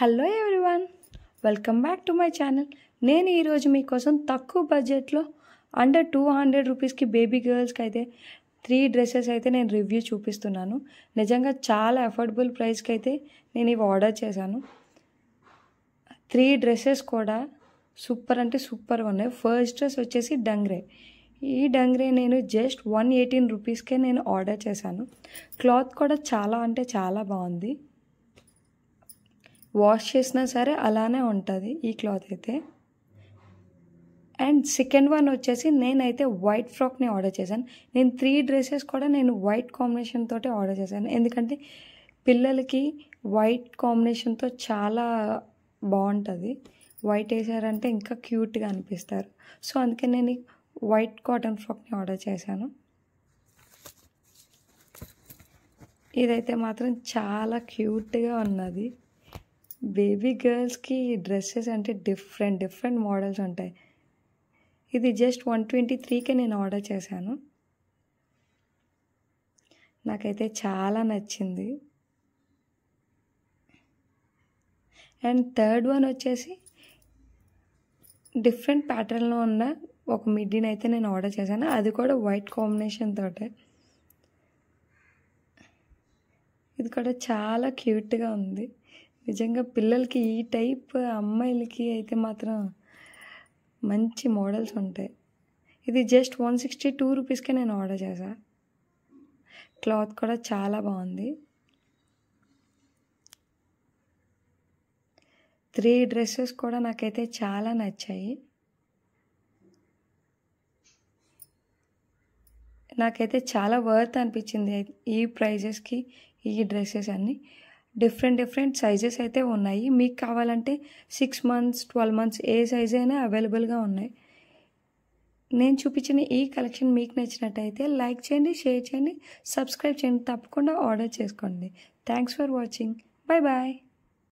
hello everyone welcome back to my channel నేను ఈరోజు మీకోసం తక్కువ బడ్జెట్లో అండర్ టూ హండ్రెడ్ రూపీస్కి బేబీ గర్ల్స్కి అయితే త్రీ డ్రెస్సెస్ అయితే నేను రివ్యూ చూపిస్తున్నాను నిజంగా చాలా అఫోర్డబుల్ ప్రైస్కి అయితే నేను ఇవి ఆర్డర్ చేశాను త్రీ డ్రెస్సెస్ కూడా సూపర్ అంటే సూపర్గా ఉన్నాయి ఫస్ట్ డ్రెస్ వచ్చేసి డంగ్రే ఈ డంగ్రే నేను జస్ట్ వన్ ఎయిటీన్ రూపీస్కే నేను ఆర్డర్ చేశాను క్లాత్ కూడా చాలా అంటే చాలా బాగుంది వాష్ చేసినా సరే అలానే ఉంటుంది ఈ క్లాత్ అయితే అండ్ సెకండ్ వన్ వచ్చేసి నేనైతే వైట్ ఫ్రాక్ని ఆర్డర్ చేశాను నేను త్రీ డ్రెస్సెస్ కూడా నేను వైట్ కాంబినేషన్ తోటి ఆర్డర్ చేశాను ఎందుకంటే పిల్లలకి వైట్ కాంబినేషన్తో చాలా బాగుంటుంది వైట్ వేసారంటే ఇంకా క్యూట్గా అనిపిస్తారు సో అందుకే నేను వైట్ కాటన్ ఫ్రాక్ని ఆర్డర్ చేశాను ఇదైతే మాత్రం చాలా క్యూట్గా ఉన్నది బేబీ గర్ల్స్కి డ్రెస్సెస్ అంటే డిఫరెంట్ డిఫరెంట్ మోడల్స్ ఉంటాయి ఇది జస్ట్ వన్ ట్వంటీ త్రీకే నేను ఆర్డర్ చేశాను నాకైతే చాలా నచ్చింది అండ్ థర్డ్ వన్ వచ్చేసి డిఫరెంట్ ప్యాటర్న్లో ఉన్న ఒక మిడ్డీని అయితే నేను ఆర్డర్ చేశాను అది కూడా వైట్ కాంబినేషన్ తోటే ఇది కూడా చాలా క్యూట్గా ఉంది నిజంగా పిల్లలకి ఈ టైప్ అమ్మాయిలకి అయితే మాత్రం మంచి మోడల్స్ ఉంటాయి ఇది జస్ట్ వన్ సిక్స్టీ టూ రూపీస్కే నేను ఆర్డర్ చేశా క్లాత్ కూడా చాలా బాగుంది త్రీ డ్రెస్సెస్ కూడా నాకైతే చాలా నచ్చాయి నాకైతే చాలా వర్త్ అనిపించింది ఈ ప్రైజెస్కి ఈ డ్రెస్సెస్ అన్నీ డిఫరెంట్ డిఫరెంట్ సైజెస్ అయితే ఉన్నాయి మీకు కావాలంటే సిక్స్ మంత్స్ ట్వెల్వ్ మంత్స్ ఏ సైజ్ అయినా అవైలబుల్గా ఉన్నాయి నేను చూపించిన ఈ కలెక్షన్ మీకు నచ్చినట్టయితే లైక్ చేయండి షేర్ చేయండి సబ్స్క్రైబ్ చేయండి తప్పకుండా ఆర్డర్ చేసుకోండి thanks for watching bye bye